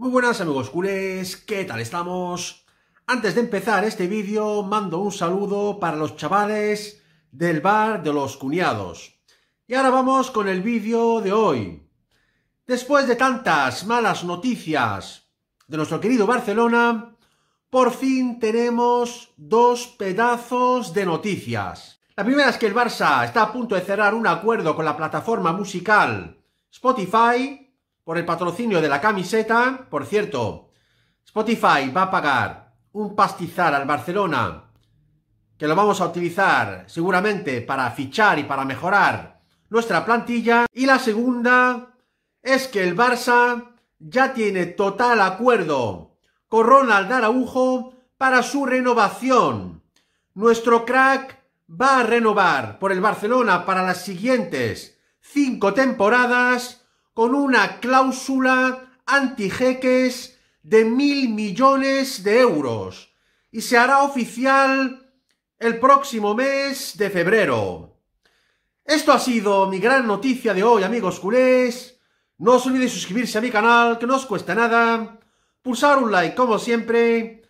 Muy buenas amigos culés, ¿qué tal estamos? Antes de empezar este vídeo, mando un saludo para los chavales del bar de los cuñados. Y ahora vamos con el vídeo de hoy. Después de tantas malas noticias de nuestro querido Barcelona, por fin tenemos dos pedazos de noticias. La primera es que el Barça está a punto de cerrar un acuerdo con la plataforma musical Spotify por el patrocinio de la camiseta. Por cierto, Spotify va a pagar un pastizar al Barcelona, que lo vamos a utilizar seguramente para fichar y para mejorar nuestra plantilla. Y la segunda es que el Barça ya tiene total acuerdo con Ronald Araujo para su renovación. Nuestro crack va a renovar por el Barcelona para las siguientes cinco temporadas con una cláusula anti-jeques de mil millones de euros y se hará oficial el próximo mes de febrero. Esto ha sido mi gran noticia de hoy, amigos culés. No os olvidéis suscribirse a mi canal, que no os cuesta nada, pulsar un like como siempre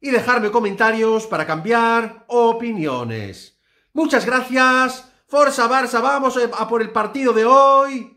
y dejarme comentarios para cambiar opiniones. Muchas gracias. Forza Barça, vamos eh, a por el partido de hoy